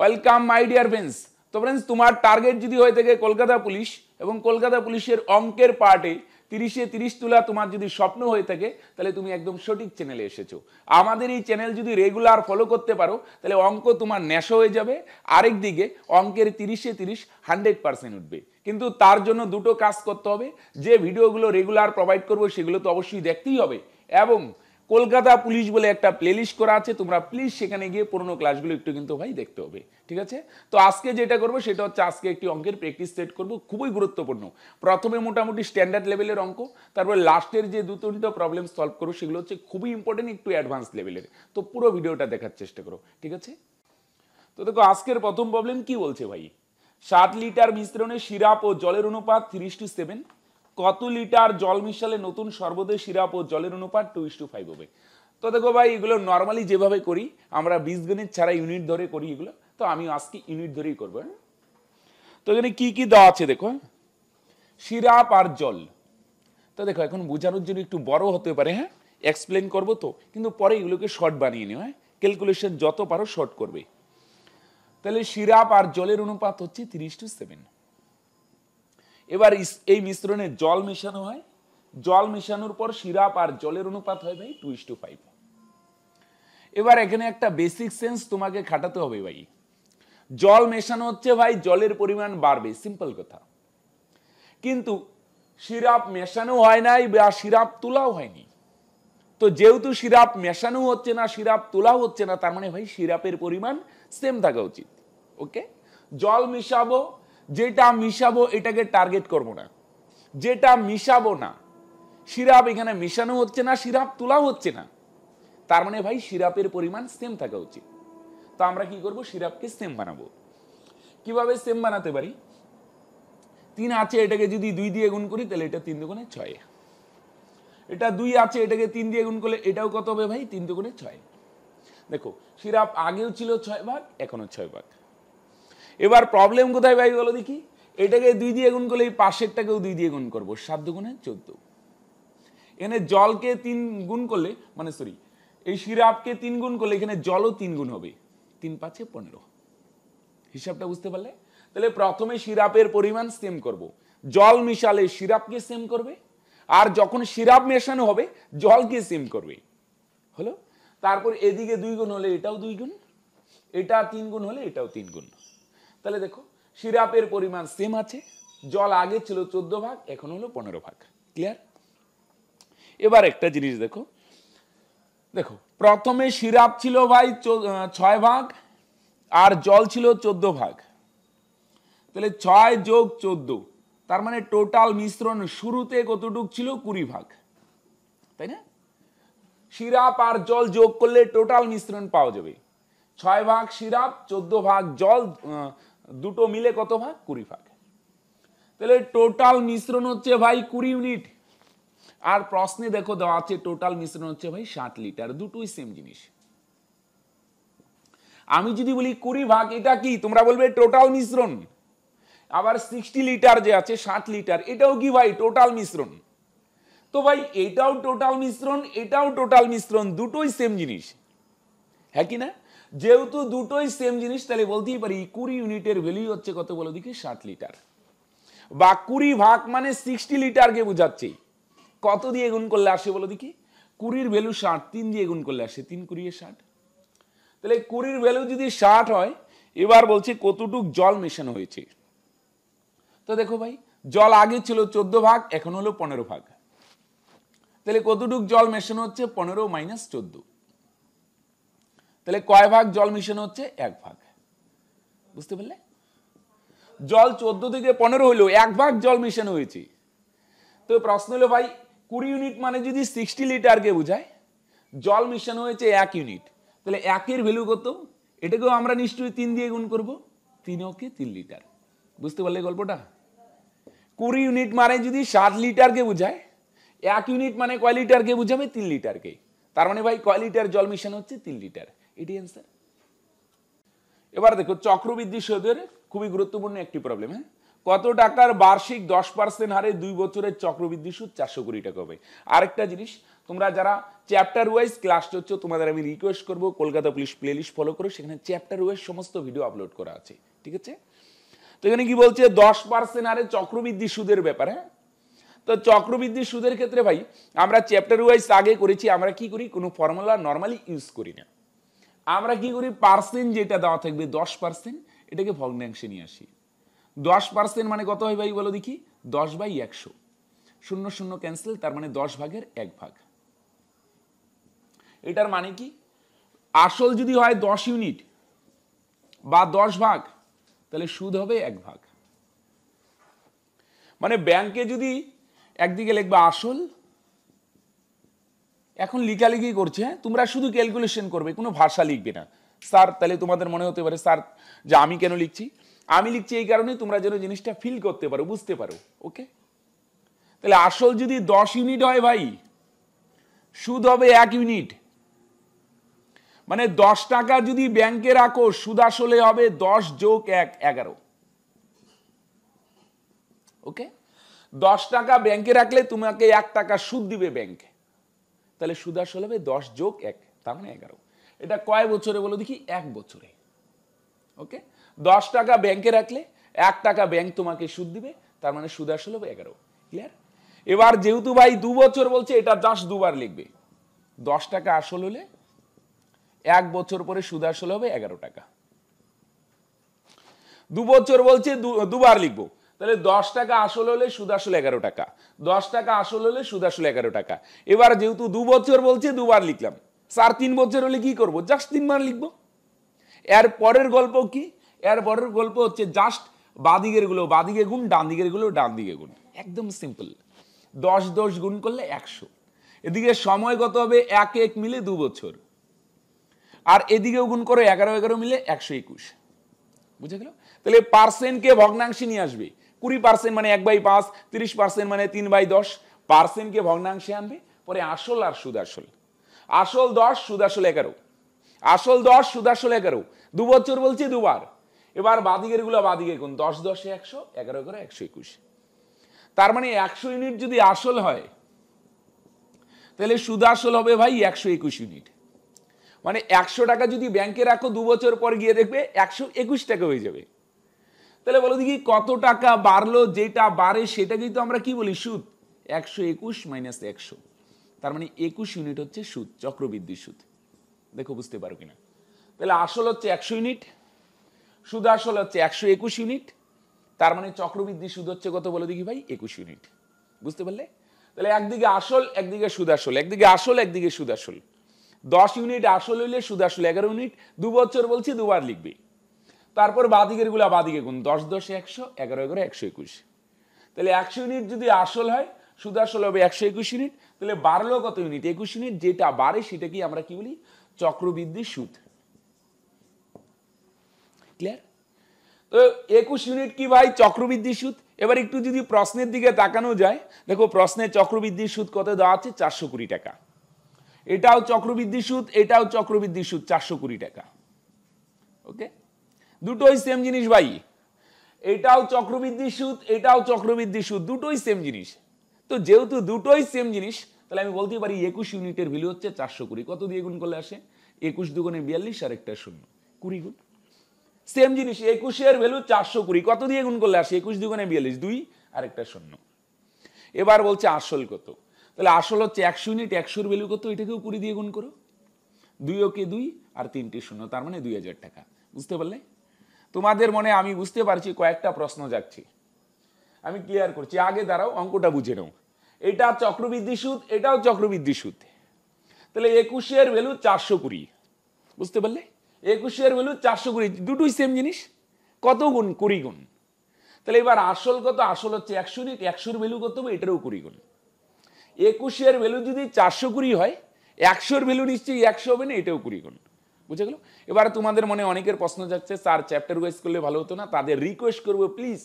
Welcome my dear friends তো friends তোমার target যদি হয়ে থাকে কলকাতা পুলিশ এবং কলকাতা পুলিশের অঙ্কের পার্টে তিরিশে তিরিশ তোলা তোমার যদি স্বপ্ন হয়ে থাকে তাহলে তুমি একদম সঠিক চ্যানেলে এসেছো আমাদের এই চ্যানেল যদি রেগুলার ফলো করতে পারো তাহলে অঙ্ক তোমার ন্যাশো হয়ে যাবে আরেক দিকে অঙ্কের তিরিশে তিরিশ হান্ড্রেড পার্সেন্ট উঠবে কিন্তু তার জন্য দুটো কাজ করতে হবে যে ভিডিওগুলো রেগুলার প্রোভাইড করবো সেগুলো তো অবশ্যই দেখতেই হবে এবং কলকাতা পুলিশ বলে একটা প্লেলিস্ট করা আছে তোমরা প্লিজ সেখানে গিয়ে পুরোনো ক্লাসগুলো একটু কিন্তু ভাই দেখতে হবে ঠিক আছে তো আজকে যেটা করব সেটা হচ্ছে আজকে একটি অঙ্কের প্র্যাকটিস সেট করব খুবই গুরুত্বপূর্ণ প্রথমে মোটামুটি স্ট্যান্ডার্ড লেভেলের অঙ্ক তারপর লাস্টের যে দু তিনটা প্রবলেম সলভ করো সেগুলো হচ্ছে খুবই ইম্পর্টেন্ট একটু অ্যাডভান্স লেভেলের তো পুরো ভিডিওটা দেখার চেষ্টা করো ঠিক আছে তো দেখো আজকের প্রথম প্রবলেম কি বলছে ভাই সাত লিটার মিশ্রণে সিরাপ ও জলের অনুপাত থ্রিস টু সেভেন কত লিটার জল মিশালে নতুন সর্বদে সিরাপ ও জলের অনুপাত টু ইস টু ফাইভ হবে তো দেখো ভাই এগুলো নর্মালি যেভাবে করি আমরা বিশ গণিত ছাড়া ইউনিট ধরে করি এগুলো তো আমি আজকে ইউনিট ধরেই করবো হ্যাঁ তো এখানে কি কি দেওয়া আছে দেখো হ্যাঁ? সিরাপ আর জল তো দেখো এখন বোঝানোর জন্য একটু বড় হতে পারে হ্যাঁ এক্সপ্লেন করবো তো কিন্তু পরে এগুলোকে শর্ট বানিয়ে নিও হ্যাঁ ক্যালকুলেশন যত পারো শর্ট করবে তাহলে সিরাপ আর জলের অনুপাত হচ্ছে তিরিশ টু সেভেন এবার এই মিশ্রণে জল মেশানো হয় জল মেশানোর পর সিরাপ আর জলের অনুপাত হয় ভাই টু ইস টু ফাইভ এবার এখানে একটা বেসিক সেন্স তোমাকে খাটাতে হবে ভাই জল মেশানো হচ্ছে ভাই জলের পরিমাণ বাড়বে সিম্পল কথা কিন্তু সিরাপ মেশানো হয় নাই বা সিরাপ তোলাও হয়নি তো যেহেতু সিরাপ মেশানো হচ্ছে না সিরাপ তোলাও হচ্ছে না তার মানে ভাই সিরাপের পরিমাণ সেম থাকা উচিত ওকে জল মেশাবো যেটা মিশাবো এটাকে টার্গেট করব না যেটা মিশাবো না সিরাপ এখানে মিশানো হচ্ছে না সিরাপ তোলা হচ্ছে না তার মানে ভাই সিরাপের পরিমাণ সেম থাকা উচিত তো আমরা কি করব সিরাপকে সেম বানাবো কিভাবে সেম বানাতে পারি তিন আছে এটাকে যদি দুই দিয়ে গুণ করি তাহলে এটা তিন দুগুণে ছয় এটা দুই আছে এটাকে তিন দিয়ে গুণ করলে এটাও কত হবে ভাই তিন দুগুণে ছয় দেখো সিরাপ আগেও ছিল ছয় ভাগ এখনও ছয় ভাগ এবার প্রবলেম কোথায় ভাই বলো দেখি এটাকে দুই দিয়ে গুণ করলে এই পাশেরটাকেও দুই দিয়ে গুণ করবো সাত গুণে চোদ্দ এখানে জলকে তিন গুণ করলে মানে সরি এই সিরাপকে তিন গুণ করলে এখানে জলও তিন গুণ হবে তিন পাঁচে পনেরো হিসাবটা বুঝতে পারলে তাহলে প্রথমে সিরাপের পরিমাণ সেম করব। জল মিশালে সিরাপকে সেম করবে আর যখন সিরাপ মেশানো হবে জলকে সেম করবে হলো তারপর এদিকে দুই গুণ হলে এটাও দুই গুণ এটা তিন গুণ হলে এটাও তিন গুণ তাহলে দেখো সিরাপের পরিমাণ সেম আছে জল আগে ছিল চোদ্দ ভাগ এখন হলো পনেরো ভাগ ক্লিয়ার এবার একটা জিনিস দেখো দেখো প্রথমে সিরাপ ছিল ভাই ছয় ভাগ আর জল ছিল চোদ্দ ভাগ তাহলে ছয় যোগ চোদ্দ তার মানে টোটাল মিশ্রণ শুরুতে কতটুক ছিল কুড়ি ভাগ তাই না সিরাপ আর জল যোগ করলে টোটাল মিশ্রণ পাওয়া যাবে ছয় ভাগ সিরাপ চোদ্দ ভাগ জল দুটো মিলে কত ভাগ কুড়ি ভাগ তাহলে টোটাল মিশ্রণ হচ্ছে ভাই কুড়ি ইউনিট আর প্রশ্নে দেখো দেওয়া আছে টোটাল মিশ্রণ হচ্ছে ভাই ষাট লিটার দুটোই সেম জিনিস আমি যদি বলি কুড়ি ভাগ এটা কি তোমরা বলবে টোটাল মিশ্রণ আবার সিক্সটি লিটার যে আছে ষাট লিটার এটাও কি ভাই টোটাল মিশ্রণ তো ভাই এটাও টোটাল মিশ্রণ এটাও টোটাল মিশ্রণ দুটোই সেম জিনিস হ্যাঁ কি না যেহেতু দুটোই সেম জিনিস তাহলে বলতেই পারি কুড়ি ইউনিটের ভ্যালু হচ্ছে কত বলো দেখি ষাট লিটার বা কুড়ি ভাগ মানে সিক্সটি লিটারকে বোঝাচ্ছি কত দিয়ে গুণ করলে আসে বলো দেখি কুড়ির ভ্যালু ষাট তিন দিয়ে গুণ করলে আসে তিন কুড়িয়ে ষাট তাহলে কুড়ির ভ্যালু যদি ষাট হয় এবার বলছে কতটুক জল মেশানো হয়েছে তো দেখো ভাই জল আগে ছিল চোদ্দ ভাগ এখন হলো পনেরো ভাগ তাহলে কতটুক জল মেশানো হচ্ছে পনেরো মাইনাস চোদ্দ তাহলে কয় ভাগ জল মিশানো হচ্ছে এক ভাগ বুঝতে পারলে জল চোদ্দ থেকে পনেরো হলো এক ভাগ জল মিশানো হয়েছে তো প্রশ্ন হলো ভাই কুড়ি ইউনিট মানে যদি সিক্সটি লিটারকে বোঝায় জল মিশানো হয়েছে এক ইউনিট তাহলে একের ভ্যালু কত এটাকেও আমরা নিশ্চয়ই তিন দিয়ে গুণ করব তিন ওকে তিন লিটার বুঝতে পারলে গল্পটা কুড়ি ইউনিট মানে যদি সাত লিটারকে বোঝায় এক ইউনিট মানে কয় লিটারকে বুঝাবে তিন লিটারকে তার মানে ভাই কয় লিটার জল মিশানো হচ্ছে তিন লিটার এটি অ্যান্সার এবার দেখো চক্রবৃদ্ধি সুদের খুবই গুরুত্বপূর্ণ একটি প্রবলেম হ্যাঁ কত টাকার বার্ষিক দশ পার্সেন্ট হারে দুই বছরের চক্রবৃদ্ধি সুদ চারশো কোটি টাকা হবে আরেকটা জিনিস তোমরা যারা চ্যাপ্টার ওয়াইজ ক্লাস চলছো তোমাদের আমি রিকোয়েস্ট করবো কলকাতা পুলিশ প্লেলিস্ট ফলো করো সেখানে চ্যাপ্টার ওয়াইজ সমস্ত ভিডিও আপলোড করা আছে ঠিক আছে তো এখানে কি বলছে দশ পার্সেন্ট হারে চক্রবৃদ্ধি সুদের ব্যাপারে হ্যাঁ? তো চক্রবৃদ্ধি সুদের ক্ষেত্রে ভাই আমরা চ্যাপ্টার ওয়াইজ আগে করেছি আমরা কি করি কোনো ফর্মুলা নর্মালি ইউজ করি না আমরা কি করি পার্সেন্ট যেটা দেওয়া থাকবে দশ পার্সেন্ট এটাকে ভগ্নাংশে নিয়ে আসি দশ পার্সেন্ট মানে কত হয় ভাই বলো দেখি দশ বাই একশো শূন্য শূন্য ক্যান্সেল তার মানে দশ ভাগের এক ভাগ এটার মানে কি আসল যদি হয় দশ ইউনিট বা দশ ভাগ তাহলে সুদ হবে এক ভাগ মানে ব্যাংকে যদি একদিকে লিখবে আসল এখন লিখালিখি করছে তোমরা শুধু ক্যালকুলেশন করবে কোনো ভাষা লিখবে না স্যার তাহলে তোমাদের মনে হতে পারে স্যার যে আমি কেন লিখছি আমি লিখছি এই কারণে তোমরা যেন জিনিসটা ফিল করতে পারো বুঝতে পারো ওকে তাহলে আসল যদি দশ ইউনিট হয় ভাই সুদ হবে এক ইউনিট মানে দশ টাকা যদি ব্যাংকে রাখো সুদ আসলে হবে দশ যোগ এক এগারো ওকে দশ টাকা ব্যাংকে রাখলে তোমাকে এক টাকা সুদ দিবে ব্যাংকে তাহলে সুদ আসলে হবে দশ যোগ এক তার মানে এগারো এটা কয় বছরে বলো দেখি এক বছরে ওকে দশ টাকা ব্যাংকে রাখলে এক টাকা ব্যাংক তোমাকে সুদ দিবে তার মানে সুদ আসলে হবে এগারো ক্লিয়ার এবার যেহেতু ভাই দু বছর বলছে এটা দশ দুবার লিখবে দশ টাকা আসল হলে এক বছর পরে সুদ আসলে হবে এগারো টাকা দু বছর বলছে দুবার লিখবো তাহলে দশ টাকা আসল হলে সুদ আসলে এগারো টাকা দশ টাকা আসল হলে সুদ আসলে এগারো টাকা এবার যেহেতু দু বছর বলছে দুবার লিখলাম চার তিন বছর হলে কি করব জাস্ট তিনবার লিখবো এর পরের গল্প কি এর পরের গল্প হচ্ছে জাস্ট বাদিগের গুলো বাঁদিকে গুণ ডান দিকের গুলো ডান দিকে গুণ একদম সিম্পল দশ দশ গুণ করলে একশো এদিকে সময় কত হবে এক এক মিলে দু বছর আর এদিকেও গুণ করে এগারো এগারো মিলে একশো একুশ বুঝে গেল তাহলে পার্সেন্টকে ভগ্নাংশে নিয়ে আসবে কুড়ি পার্সেন্ট মানে এক বাই পাঁচ তিরিশ পার্সেন্ট মানে তিন বাই দশ পার্সেন্টকে ভগ্নাংশে আনবে পরে আসল আর সুদ আসল আসল দশ সুদ আসল এগারো আসল দশ সুদ আসল এগারো দু বছর বলছি দুবার এবার বাদিকের গুলো বাদিকে কোন দশ দশে একশো এগারো এগারো একশো একুশ তার মানে একশো ইউনিট যদি আসল হয় তাহলে সুদ আসল হবে ভাই একশো একুশ ইউনিট মানে একশো টাকা যদি ব্যাংকে রাখো দু বছর পর গিয়ে দেখবে একশো একুশ টাকা হয়ে যাবে তাহলে বলো দেখি কত টাকা বাড়লো যেটা বাড়ে সেটাকেই তো আমরা কি বলি সুদ একশো একুশ মাইনাস একশো তার মানে একুশ ইউনিট হচ্ছে সুদ চক্রবৃদ্ধি সুদ দেখো বুঝতে পারো কিনা তাহলে আসল হচ্ছে একশো ইউনিট সুদ আসল হচ্ছে একশো একুশ ইউনিট তার মানে চক্রবৃদ্ধি সুদ হচ্ছে কত বলো দেখি ভাই একুশ ইউনিট বুঝতে পারলে তাহলে একদিকে আসল একদিকে সুদ আসল একদিকে আসল একদিকে সুদ আসল দশ ইউনিট আসল হইলে সুদ আসল এগারো ইউনিট দু বছর বলছি দুবার লিখবে তারপর বাদিকের গুলা বাদিকে গুণ দশ দশে একশো এগারো এগারো একশো একুশ তাহলে একশো ইউনিট যদি আসল হয় সুদ আসল হবে একশো একুশ ইউনিট তাহলে বাড়লো কত ইউনিট একুশ ইউনিট যেটা বাড়ে সেটাকে আমরা কি বলি চক্রবৃদ্ধি সুদ ক্লিয়ার তো একুশ ইউনিট কি ভাই চক্রবৃদ্ধি সুদ এবার একটু যদি প্রশ্নের দিকে তাকানো যায় দেখো প্রশ্নে চক্রবৃদ্ধি সুদ কত দেওয়া আছে চারশো কুড়ি টাকা এটাও চক্রবৃদ্ধি সুদ এটাও চক্রবৃদ্ধি সুদ চারশো কুড়ি টাকা ওকে দুটোই সেম জিনিস ভাই এটাও চক্রবৃদ্ধি সুদ এটাও চক্রবৃদ্ধি সুদ দুটোই সেম জিনিস তো যেহেতু দুটোই সেম জিনিস তাহলে আমি বলতে পারি একুশ ইউনিটের ভ্যালু হচ্ছে চারশো কুড়ি কত দিয়ে গুণ করলে আসে একুশ দুগুণে বিয়াল্লিশ আর একটা শূন্য কুড়ি গুণ সেম জিনিস একুশের ভ্যালু চারশো কুড়ি কত দিয়ে গুণ করলে আসে একুশ দুগুণে বিয়াল্লিশ দুই আর একটা শূন্য এবার বলছে আসল কত তাহলে আসল হচ্ছে একশো ইউনিট একশোর ভ্যালু কত এটাকেও কুড়ি দিয়ে গুণ করো দুই ওকে দুই আর তিনটি শূন্য তার মানে দুই হাজার টাকা বুঝতে পারলে তোমাদের মনে আমি বুঝতে পারছি কয়েকটা প্রশ্ন যাচ্ছে আমি ক্লিয়ার করছি আগে দাঁড়াও অঙ্কটা বুঝে নাও এটা চক্রবৃদ্ধি সুদ এটাও চক্রবৃদ্ধি সুদ তাহলে একুশের ভ্যালু চারশো কুড়ি বুঝতে পারলে একুশের ভ্যালু চারশো কুড়ি দুটোই সেম জিনিস কত গুণ কুড়ি গুণ তাহলে এবার আসল কত আসল হচ্ছে একশো একশোর ভ্যালু কত হবে এটারও কুড়ি গুণ একুশের ভ্যালু যদি চারশো কুড়ি হয় একশোর ভ্যালু নিশ্চয়ই একশো হবে না এটাও কুড়ি গুণ বুঝে গেল এবার তোমাদের মনে অনেকের প্রশ্ন যাচ্ছে স্যার চ্যাপ্টার ওয়াইজ করলে ভালো হতো না তাদের রিকোয়েস্ট করবো please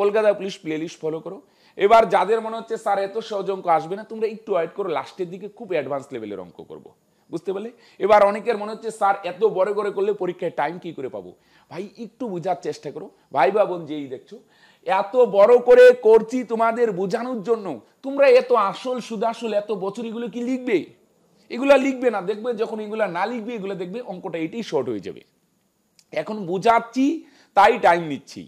Kolkata police playlist follow করো এবার যাদের মনে হচ্ছে স্যার এত সহজ অঙ্ক আসবে না তোমরা একটু ওয়েট করো লাস্টের দিকে খুব অ্যাডভান্স লেভেলের অঙ্ক করবো বুঝতে পারলে এবার অনেকের মনে হচ্ছে স্যার এত বড় করে করলে পরীক্ষায় টাইম কি করে পাবো ভাই একটু বোঝার চেষ্টা করো ভাই বা বোন যেই দেখছো এত বড় করে করছি তোমাদের বোঝানোর জন্য তোমরা এত আসল সুদাসল এত বছরগুলো কি লিখবে এগুলা লিখবে না দেখবে যখন এগুলা না লিখবে এগুলো দেখবে অঙ্কটা এটাই শর্ট হয়ে যাবে এখন বোঝাচ্ছি তাই টাইম নিচ্ছি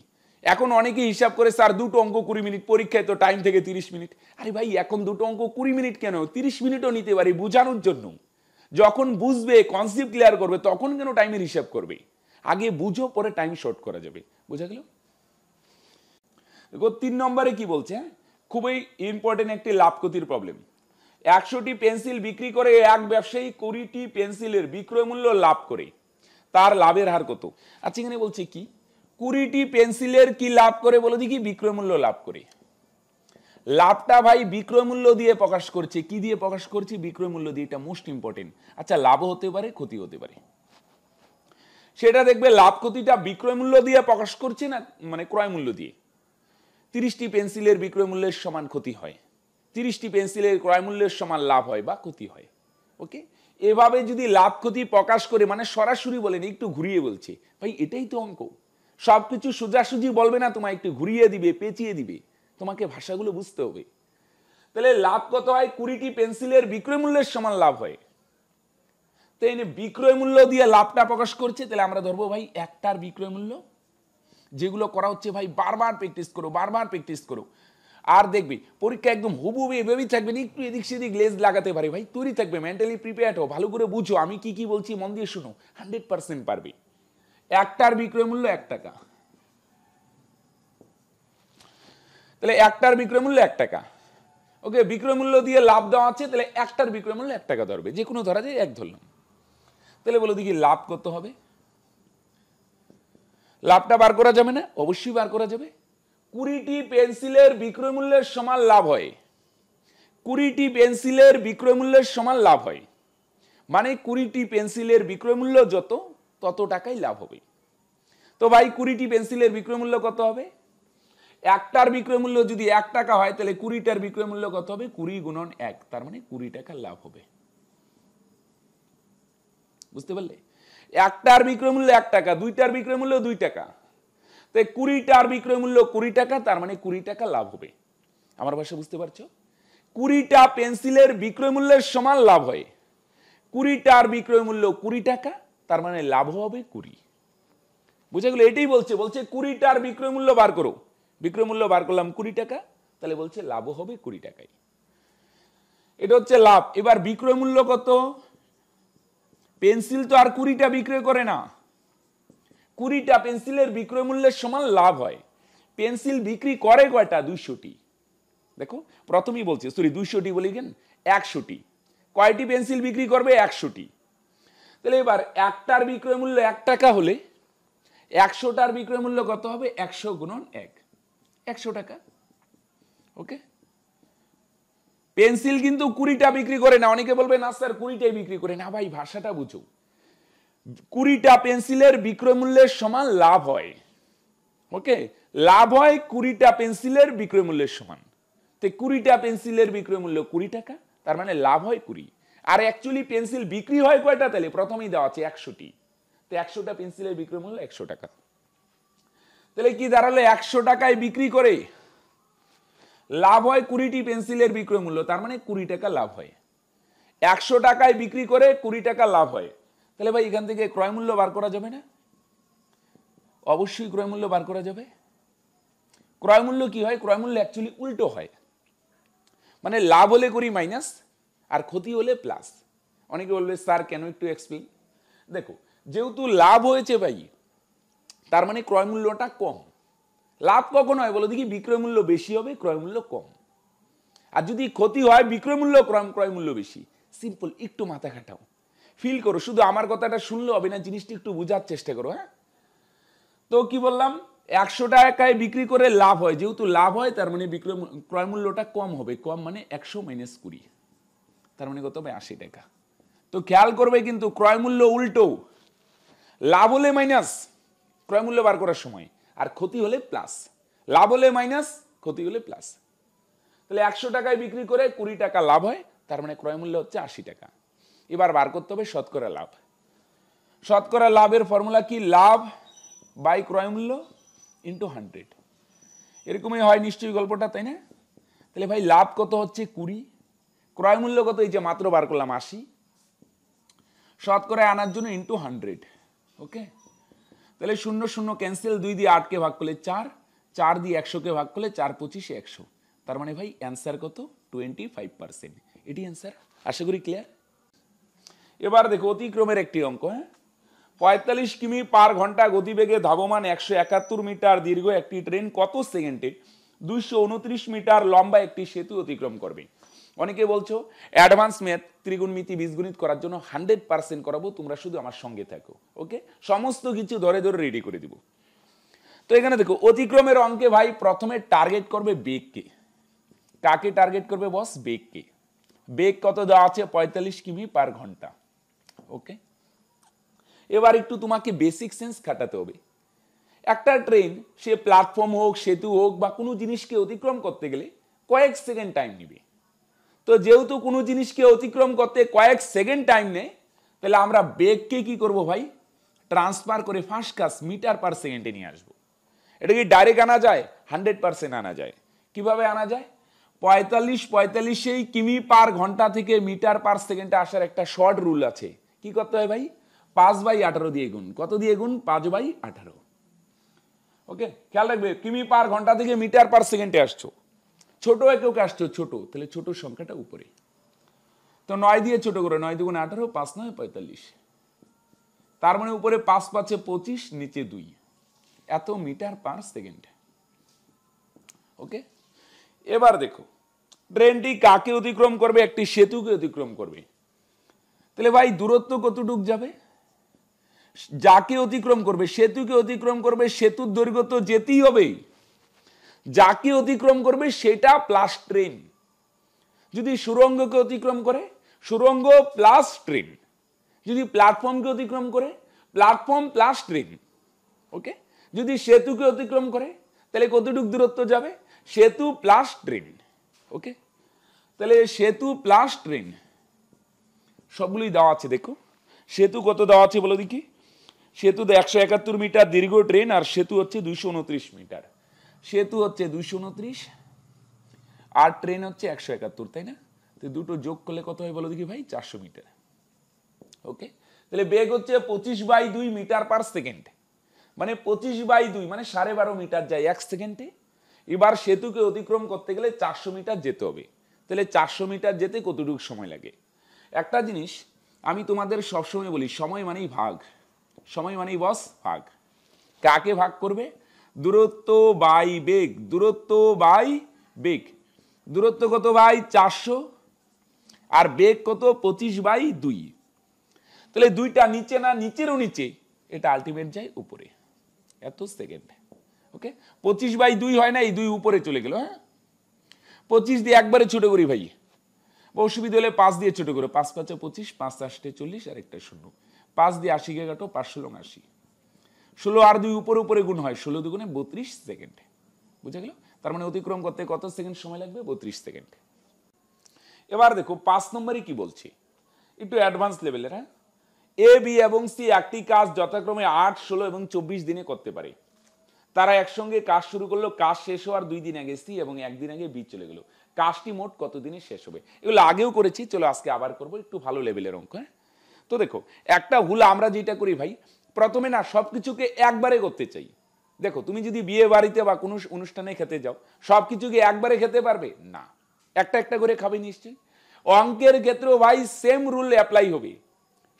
এখন অনেকে হিসাব করে স্যার দুটো অঙ্ক কুড়ি মিনিট পরীক্ষায় তো টাইম থেকে তিরিশ মিনিট আরে ভাই এখন দুটো অঙ্ক কুড়ি মিনিট কেন তিরিশ মিনিটও নিতে পারি বোঝানোর জন্য যখন বুঝবে কনসেপ্ট ক্লিয়ার করবে তখন কেন টাইমের হিসাব করবে আগে বুঝো পরে টাইম শর্ট করা যাবে বোঝা গেল তিন নম্বরে কি বলছে খুবই ইম্পর্টেন্ট একটি লাভ ক্ষতির প্রবলেম একশোটি পেন্সিল বিক্রি করে এক ব্যবসায়ী কুড়িটি পেন্সিলের বিক্রয় মূল্য লাভ করে তার লাভের হার কত আচ্ছা এখানে বলছে কি কুড়িটি পেন্সিলের কি লাভ করে বলো দেখি বিক্রয় মূল্য লাভ করে লাভটা ভাই বিক্রয় মূল্য দিয়ে প্রকাশ করছে কি দিয়ে প্রকাশ করছে বিক্রয় মূল্য দিয়ে এটা মোস্ট ইম্পর্টেন্ট আচ্ছা লাভ হতে পারে ক্ষতি হতে পারে সেটা দেখবে লাভ ক্ষতিটা বিক্রয় মূল্য দিয়ে প্রকাশ করছে না মানে ক্রয় মূল্য দিয়ে তিরিশটি পেন্সিলের বিক্রয় মূল্যের সমান ক্ষতি হয় তিরিশটি পেন্সিলের ক্রয় মূল্যের সমান লাভ হয় বা ক্ষতি হয় ওকে এভাবে যদি লাভ ক্ষতি প্রকাশ করে মানে সরাসরি বলেন একটু ঘুরিয়ে বলছে ভাই এটাই তো অঙ্ক সব কিছু সোজাসুজি বলবে না তোমায় একটু ঘুরিয়ে দিবে পেঁচিয়ে দিবে তোমাকে ভাষাগুলো বুঝতে হবে তাহলে লাভ কত হয় কুড়িটি পেন্সিলের বিক্রয় মূল্যের সমান লাভ হয় তাই বিক্রয় মূল্য দিয়ে লাভটা প্রকাশ করছে তাহলে আমরা ধরবো ভাই একটার বিক্রয় মূল্য যেগুলো করা হচ্ছে ভাই বারবার প্র্যাকটিস করো বারবার প্র্যাকটিস করো আর দেখবি পরীক্ষা একদম হুবু এভাবেই থাকবে একটু এদিক সেদিক লেজ লাগাতে পারে ভাই তৈরি থাকবে মেন্টালি প্রিপেয়ার্ড হো ভালো করে বুঝো আমি কি কি বলছি মন দিয়ে শুনো হান্ড্রেড পার্সেন্ট পারবি একটার বিক্রয় মূল্য এক টাকা তাহলে একটার বিক্রয় মূল্য এক টাকা ওকে বিক্রয় মূল্য দিয়ে লাভ দেওয়া আছে তাহলে একটার বিক্রয় মূল্য এক টাকা ধরবে যে কোনো ধরা যায় এক ধরলাম তাহলে বলো দেখি লাভ করতে হবে লাভটা বার করা যাবে না অবশ্যই বার করা যাবে কুড়িটি পেন্সিলের বিক্রয় মূল্যের সমান লাভ হয় কুড়িটি পেন্সিলের বিক্রয় মূল্যের সমান লাভ হয় মানে কুড়িটি পেন্সিলের বিক্রয় মূল্য যত তত টাকাই লাভ হবে তো ভাই কুড়িটি পেন্সিলের বিক্রয় মূল্য কত হবে একটার বিক্রয় মূল্য যদি এক টাকা হয় তাহলে কুড়িটার বিক্রয় মূল্য কত হবে কুড়ি গুণন এক তার মানে কুড়ি টাকা লাভ হবে বুঝতে পারলে একটার বিক্রয় মূল্য এক টাকা দুইটার বিক্রয় মূল্য দুই টাকা তাই কুড়িটার বিক্রয় মূল্য কুড়ি টাকা তার মানে কুড়ি টাকা লাভ হবে আমার ভাষা বুঝতে পারছো কুড়িটা পেন্সিলের বিক্রয় মূল্যের সমান লাভ হয় কুড়িটার বিক্রয় মূল্য কুড়ি টাকা তার মানে লাভ হবে কুড়ি বুঝে গেল এটাই বলছে বলছে কুড়িটার বিক্রয় মূল্য বার করো বিক্রয় মূল্য বার করলাম কুড়ি টাকা তাহলে বলছে লাভ হবে কুড়ি টাকায় এটা হচ্ছে লাভ এবার বিক্রয় মূল্য কত পেন্সিল তো আর কুড়িটা বিক্রয় করে না কুড়িটা পেন্সিলের বিক্রয় মূল্যের সমান লাভ হয় পেন্সিল বিক্রি করে কয়টা দুইশোটি দেখো প্রথমেই বলছে সরি দুইশোটি বলি কেন একশোটি কয়টি পেন্সিল বিক্রি করবে একশোটি তাহলে এবার একটার বিক্রয় মূল্য এক টাকা হলে একশোটার বিক্রয় মূল্য কত হবে একশো গুণন এক একশো টাকা ওকে পেন্সিল কিন্তু কুড়িটা বিক্রি করে না অনেকে বলবে না স্যার কুড়িটাই বিক্রি করে না ভাই ভাষাটা বুঝো কুড়িটা পেন্সিলের বিক্রয় মূল্যের সমান লাভ হয় ওকে লাভ হয় কুড়িটা পেন্সিলের বিক্রয় মূল্যের সমান তো কুড়িটা পেন্সিলের বিক্রয় মূল্য কুড়ি টাকা তার মানে লাভ হয় কুড়ি আর অ্যাকচুয়ালি পেন্সিল বিক্রি হয় কয়টা তাহলে প্রথমেই দেওয়া আছে একশোটি তো একশোটা পেন্সিলের বিক্রয় মূল্য একশো টাকা তাহলে কি দাঁড়ালো একশো টাকায় বিক্রি করে লাভ হয় কুড়িটি পেন্সিলের বিক্রয় মূল্য তার মানে কুড়ি টাকা লাভ হয় একশো টাকায় বিক্রি করে কুড়ি টাকা লাভ হয় তাহলে ভাই এখান থেকে ক্রয়মূল্য বার করা যাবে না অবশ্যই ক্রয়মূল্য বার করা যাবে ক্রয়মূল্য কি হয় ক্রয়মূল্য অ্যাকচুয়ালি উল্টো হয় মানে লাভ হলে করি মাইনাস আর ক্ষতি হলে প্লাস অনেকে বলবে স্যার কেন একটু এক্সপ্লেন দেখো যেহেতু লাভ হয়েছে ভাই তার মানে ক্রয়মূল্যটা কম লাভ কখন হয় বলো দেখি বিক্রয়মূল্য বেশি হবে ক্রয়মূল্য কম আর যদি ক্ষতি হয় বিক্রয়মূল্য ক্রয় ক্রয়মূল্য বেশি সিম্পল একটু মাথা খাটাও ফিল করো শুধু আমার কথাটা শুনলে হবে না জিনিসটি একটু বোঝার চেষ্টা করো হ্যাঁ তো কি বললাম একশো টাকায় বিক্রি করে লাভ হয় যেহেতু লাভ হয় তার মানে বিক্রয় ক্রয় মূল্যটা কম হবে কম মানে একশো মাইনাস কুড়ি তার মানে কত হবে আশি টাকা তো খেয়াল করবে কিন্তু ক্রয় মূল্য উল্টো লাভ হলে মাইনাস ক্রয় মূল্য বার করার সময় আর ক্ষতি হলে প্লাস লাভ হলে মাইনাস ক্ষতি হলে প্লাস তাহলে একশো টাকায় বিক্রি করে কুড়ি টাকা লাভ হয় তার মানে ক্রয় মূল্য হচ্ছে আশি টাকা এবার বার করতে হবে শতকরা লাভ শতকরা লাভের ফর্মুলা কি লাভ বাই ক্রয়মূল্য ইন্টু হান্ড্রেড এরকমই হয় নিশ্চয়ই গল্পটা তাই না তাহলে ভাই লাভ কত হচ্ছে কুড়ি ক্রয়মূল্য কত এই যে মাত্র বার করলাম আশি শতকরায় আনার জন্য ইন্টু হান্ড্রেড ওকে তাহলে শূন্য শূন্য ক্যান্সেল দুই দিয়ে আটকে ভাগ করলে চার চার দিয়ে একশোকে ভাগ করলে চার পঁচিশে একশো তার মানে ভাই অ্যান্সার কত টোয়েন্টি ফাইভ পার্সেন্ট এটি অ্যান্সার আশা করি ক্লিয়ার এবার দেখো অতিক্রমের একটি অঙ্ক হ্যাঁ পঁয়তাল্লিশ কিমি পার ঘন্টা গতিবেগে ধাবমান একশো একাত্তর মিটার দীর্ঘ একটি ট্রেন কত সেকেন্ডে দুইশো উনত্রিশ মিটার লম্বা একটি সেতু অতিক্রম করবে অনেকে বলছো অ্যাডভান্স ম্যাথ ত্রিগুণমিতি বীজগণিত করার জন্য হান্ড্রেড পার্সেন্ট করাবো তোমরা শুধু আমার সঙ্গে থাকো ওকে সমস্ত কিছু ধরে ধরে রেডি করে দিব তো এখানে দেখো অতিক্রমের অঙ্কে ভাই প্রথমে টার্গেট করবে বেগকে কাকে টার্গেট করবে বস বেগকে বেগ কত দেওয়া আছে পঁয়তাল্লিশ কিমি পার ঘন্টা ওকে এবার একটু তোমাকে বেসিক সেন্স খাটাতে হবে একটা ট্রেন সে প্ল্যাটফর্ম হোক সেতু হোক বা কোনো জিনিসকে অতিক্রম করতে গেলে কয়েক সেকেন্ড টাইম নেবে তো যেহেতু কোনো জিনিসকে অতিক্রম করতে কয়েক সেকেন্ড টাইম নেয় তাহলে আমরা বেগকে কি করব ভাই ট্রান্সফার করে ফার্স্ট ক্লাস মিটার পার সেকেন্ডে নিয়ে আসবো এটা কি ডাইরেক্ট আনা যায় হান্ড্রেড পারসেন্ট আনা যায় কিভাবে আনা যায় পঁয়তাল্লিশ পঁয়তাল্লিশেই কিমি পার ঘন্টা থেকে মিটার পার সেকেন্ডে আসার একটা শর্ট রুল আছে কি করতে হয় ভাই পাঁচ বাই আঠারো দিয়ে গুণ কত দিয়ে গুণ পাঁচ বাই আঠারো ওকে খেয়াল রাখবে কিমি পার ঘন্টা থেকে মিটার পার সেকেন্ডে আসছো ছোট কে আসছো ছোট তাহলে ছোট সংখ্যাটা উপরে তো নয় দিয়ে ছোট করে নয় দুগুণ আঠারো পাঁচ নয় পঁয়তাল্লিশ তার মানে উপরে পাঁচ পাঁচে পঁচিশ নিচে দুই এত মিটার পার সেকেন্ড ওকে এবার দেখো ট্রেনটি কাকে অতিক্রম করবে একটি সেতুকে অতিক্রম করবে তাহলে ভাই দূরত্ব কতটুক যাবে যাকে অতিক্রম করবে সেতুকে অতিক্রম করবে সেতুর দৈর্ঘ্য তো যেতেই হবে যাকে অতিক্রম করবে সেটা প্লাস ট্রেন যদি সুরঙ্গকে অতিক্রম করে সুরঙ্গ প্লাস ট্রেন যদি প্ল্যাটফর্মকে অতিক্রম করে প্ল্যাটফর্ম প্লাস ট্রেন ওকে যদি সেতুকে অতিক্রম করে তাহলে কতটুক দূরত্ব যাবে সেতু প্লাস ট্রেন ওকে তাহলে সেতু প্লাস ট্রেন সবগুলোই দেওয়া আছে দেখো সেতু কত দেওয়া আছে বলো দেখি সেতু একশো একাত্তর মিটার দীর্ঘ ট্রেন আর সেতু হচ্ছে দুইশো উনত্রিশ মিটার সেতু হচ্ছে দুইশো উনত্রিশ আর ট্রেন হচ্ছে একশো একাত্তর তাই না তো দুটো যোগ করলে কত হয় বলো দেখি ভাই চারশো মিটার ওকে তাহলে বেগ হচ্ছে পঁচিশ বাই দুই মিটার পার সেকেন্ড মানে পঁচিশ বাই দুই মানে সাড়ে বারো মিটার যায় এক সেকেন্ডে এবার সেতুকে অতিক্রম করতে গেলে চারশো মিটার যেতে হবে তাহলে চারশো মিটার যেতে কতটুকু সময় লাগে একটা জিনিস আমি তোমাদের সবসময় বলি সময় মানেই ভাগ সময় মানেই বস ভাগ কাকে ভাগ করবে দূরত্ব বাই বেগ দূরত্ব বাই বেগ দূরত্ব কত বাই চারশো আর বেগ কত পঁচিশ বাই দুই তাহলে দুইটা নিচে না নিচেরও নিচে এটা আলটিমেট যায় উপরে এত সেকেন্ড ওকে পঁচিশ বাই দুই হয় না এই দুই উপরে চলে গেল হ্যাঁ পঁচিশ দিয়ে একবারে ছুটে করি ভাই বা অসুবিধা পাঁচ দিয়ে ছোটো করে পাঁচ পাঁচে পঁচিশ পাঁচ আষ্টে চল্লিশ আর একটা শূন্য পাঁচ দিয়ে আশিকে কাটো পাঁচ ষোলো আশি ষোলো আর দুই উপরে উপরে গুণ হয় ষোলো দুগুণে বত্রিশ সেকেন্ডে বুঝে গেল তার মানে অতিক্রম করতে কত সেকেন্ড সময় লাগবে বত্রিশ সেকেন্ড এবার দেখো পাঁচ নম্বরে কি বলছি একটু অ্যাডভান্স লেভেলের হ্যাঁ এ বি এবং সি একটি কাজ যথাক্রমে আট ষোলো এবং চব্বিশ দিনে করতে পারে তারা একসঙ্গে কাজ শুরু করলো কাজ শেষ হওয়ার দুই দিন আগে সি এবং একদিন আগে বি চলে গেলো কাজটি মোট কতদিনে শেষ হবে এগুলো আগেও করেছি চলো আজকে আবার করব একটু ভালো লেভেলের অঙ্ক হ্যাঁ তো দেখো একটা ভুল আমরা যেটা করি ভাই প্রথমে না সব কিছুকে একবারে করতে চাই দেখো তুমি যদি বিয়ে বাড়িতে বা কোনো অনুষ্ঠানে খেতে যাও সব কিছুকে একবারে খেতে পারবে না একটা একটা করে খাবে নিশ্চয়ই অঙ্কের ক্ষেত্রেও ভাই সেম রুল অ্যাপ্লাই হবে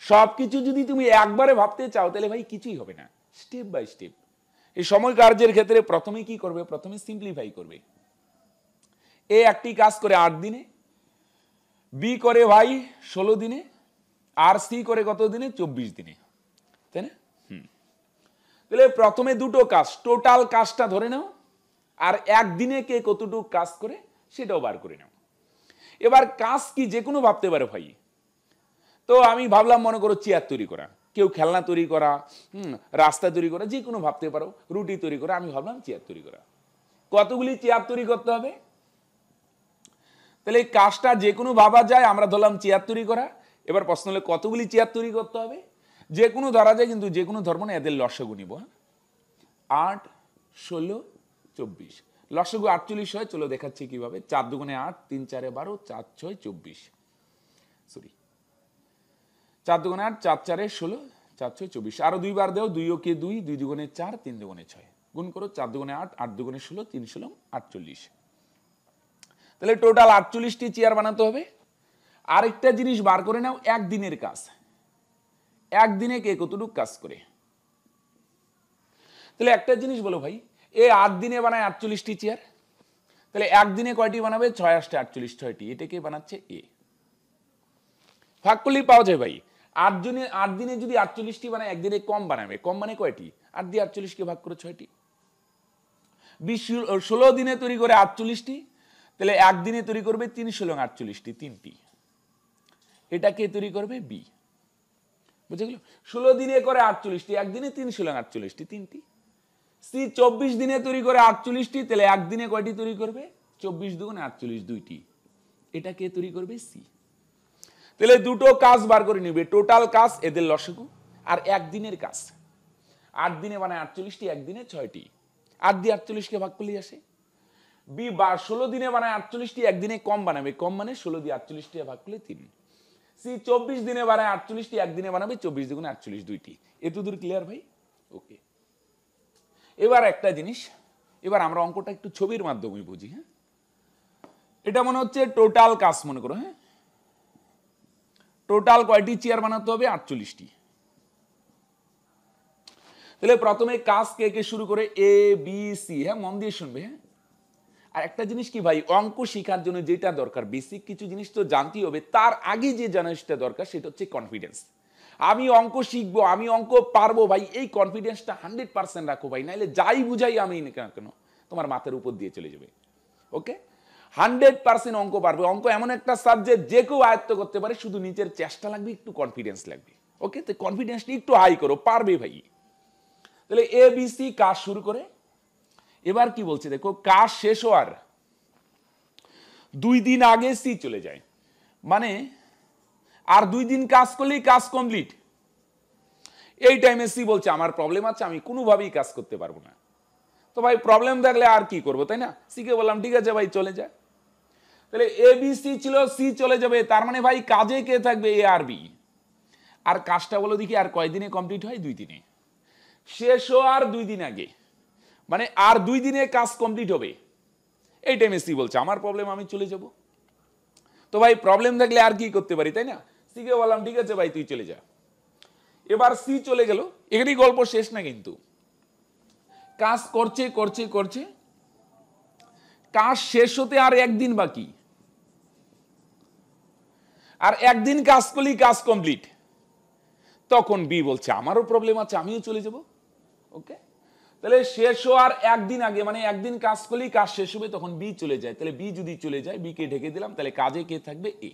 সব কিছু যদি তুমি একবারে ভাবতে চাও তাহলে ভাই কিছুই হবে না স্টেপ বাই স্টেপ এই সময় কার্যের ক্ষেত্রে প্রথমে কি করবে প্রথমে সিম্পলিফাই করবে এ একটি কাজ করে আট দিনে বি করে ভাই ষোলো দিনে আর সি করে কত দিনে চব্বিশ দিনে তাই না তাহলে প্রথমে দুটো কাজ টোটাল কাজটা ধরে নাও আর একদিনে কে কতটুকু কাজ করে সেটাও বার করে নাও এবার কাজ কি যে কোনো ভাবতে পারো ভাই তো আমি ভাবলাম মনে করো চেয়ার তৈরি করা কেউ খেলনা তৈরি করা হুম রাস্তা তৈরি করা যে কোনো ভাবতে পারো রুটি তৈরি করা আমি ভাবলাম চেয়ার তৈরি করা কতগুলি চেয়ার তৈরি করতে হবে তাহলে এই কাজটা যে কোনো ভাবা যায় আমরা ধরলাম চেয়ার তৈরি করা এবার প্রশ্ন হলে কতগুলি চেয়ার তৈরি করতে হবে যে কোনো ধরা যায় কিন্তু যে কোনো ধর্ম না এদের লসগু নিব হ্যাঁ আট ষোলো চব্বিশ লসগু আটচল্লিশ হয় চলো দেখাচ্ছি কীভাবে চার দুগুণে আট তিন চারে বারো চার ছয় চব্বিশ সরি চার দুগুণে আট চার চারে ষোলো চার ছয় চব্বিশ আরও দুইবার দেও দুই ওকে দুই দুই দুগুণে চার তিন দুগুণে ছয় গুণ করো চার দুগুণে আট আট দুগুণে ষোলো তিন ষোলো আটচল্লিশ তাহলে টোটাল আটচল্লিশটি চেয়ার বানাতে হবে আরেকটা জিনিস বার করে নাও একদিনের কাজ একদিনে কে কতটুকু কাজ করে তাহলে একটা জিনিস বলো ভাই এ আট দিনে বানায় আটচল্লিশটি চেয়ার তাহলে একদিনে কয়টি বানাবে ছয় আসতে আটচল্লিশ ছয়টি কে বানাচ্ছে এ ভাগ করলেই পাওয়া যায় ভাই আট জনে আট দিনে যদি আটচল্লিশটি বানায় একদিনে কম বানাবে কম মানে কয়টি আট দিয়ে আটচল্লিশকে ভাগ করে ছয়টি বিশ ষোলো দিনে তৈরি করে আটচল্লিশটি তাহলে একদিনে তৈরি করবে তিনশো লং আটচল্লিশটি তিনটি এটা কে তৈরি করবে বি বুঝে গেল ষোলো দিনে করে আটচল্লিশটি একদিনে তিনশো লং আটচল্লিশটি তিনটি সি চব্বিশ দিনে তৈরি করে আটচল্লিশটি তাহলে একদিনে কয়টি তৈরি করবে চব্বিশ দুগুণে আটচল্লিশ দুইটি এটা কে তৈরি করবে সি তাহলে দুটো কাজ বার করে নিবে টোটাল কাজ এদের লসকু আর একদিনের কাজ আট দিনে বানায় আটচল্লিশটি একদিনে ছয়টি আট দিয়ে আটচল্লিশকে ভাগ করলেই আসে বি বার ষোলো দিনে বানায় আটচল্লিশটি একদিনে কম বানাবে কম মানে ষোলো দিয়ে আটচল্লিশটি ভাগ করলে তিন সি চব্বিশ দিনে বানায় আটচল্লিশটি একদিনে বানাবে চব্বিশ দিগুণে আটচল্লিশ দুইটি এত দূর ক্লিয়ার ভাই ওকে এবার একটা জিনিস এবার আমরা অঙ্কটা একটু ছবির মাধ্যমে বুঝি হ্যাঁ এটা মনে হচ্ছে টোটাল কাজ মনে করো হ্যাঁ টোটাল কয়টি চেয়ার বানাতে হবে আটচল্লিশটি তাহলে প্রথমে কাজ কে কে শুরু করে এ বি সি হ্যাঁ মন দিয়ে শুনবে হ্যাঁ আর একটা জিনিস কি ভাই অঙ্ক শেখার জন্য যেটা দরকার বেসিক কিছু জিনিস তো জানতেই হবে তার আগে যে জিনিসটা দরকার সেটা হচ্ছে কনফিডেন্স আমি অঙ্ক শিখবো আমি অঙ্ক পারবো ভাই এই কনফিডেন্সটা হান্ড্রেড পার্সেন্ট রাখো ভাই নাহলে যাই বুঝাই আমি না কেন তোমার মাথার উপর দিয়ে চলে যাবে ওকে হান্ড্রেড পার্সেন্ট অঙ্ক পারবে অঙ্ক এমন একটা সাবজেক্ট যে কেউ আয়ত্ত করতে পারে শুধু নিজের চেষ্টা লাগবে একটু কনফিডেন্স লাগবে ওকে তো কনফিডেন্সটা একটু হাই করো পারবে ভাই তাহলে এ বি সি কাজ শুরু করে এবার কি বলছে দেখো কাজ শেষ হওয়ার দুই দিন আগে সি চলে যায় মানে আর দুই দিন কাজ করলেই কাজ কমপ্লিট এই টাইমে সি বলছে আমার প্রবলেম আছে আমি কোনোভাবেই কাজ করতে পারবো না তো ভাই প্রবলেম দেখলে আর কি করবো তাই না সিকে বললাম ঠিক আছে ভাই চলে যায় তাহলে এ বি সি ছিল সি চলে যাবে তার মানে ভাই কাজে কে থাকবে এ আর বি আর কাজটা বলো দেখি আর কয়দিনে কমপ্লিট হয় দুই দিনে শেষ হওয়ার দুই দিন আগে মানে আর দুই দিনে কাজ কমপ্লিট হবে টাইমে এমএসসি বলছে আমার প্রবলেম আমি চলে যাব তো ভাই প্রবলেম দেখলে আর কি করতে পারি তাই না সিকে বললাম ঠিক আছে ভাই তুই চলে যা এবার সি চলে গেল এখানেই গল্প শেষ না কিন্তু কাজ করছে করছে করছে কাজ শেষ হতে আর একদিন বাকি আর একদিন কাজ করলেই কাজ কমপ্লিট তখন বি বলছে আমারও প্রবলেম আছে আমিও চলে যাব ওকে তাহলে শেষ হওয়ার একদিন আগে মানে একদিন কাজ করলেই কাজ শেষ হবে তখন বি চলে যায় তাহলে বি যদি চলে যায় বি কে ঢেকে দিলাম তাহলে কাজে কে থাকবে এ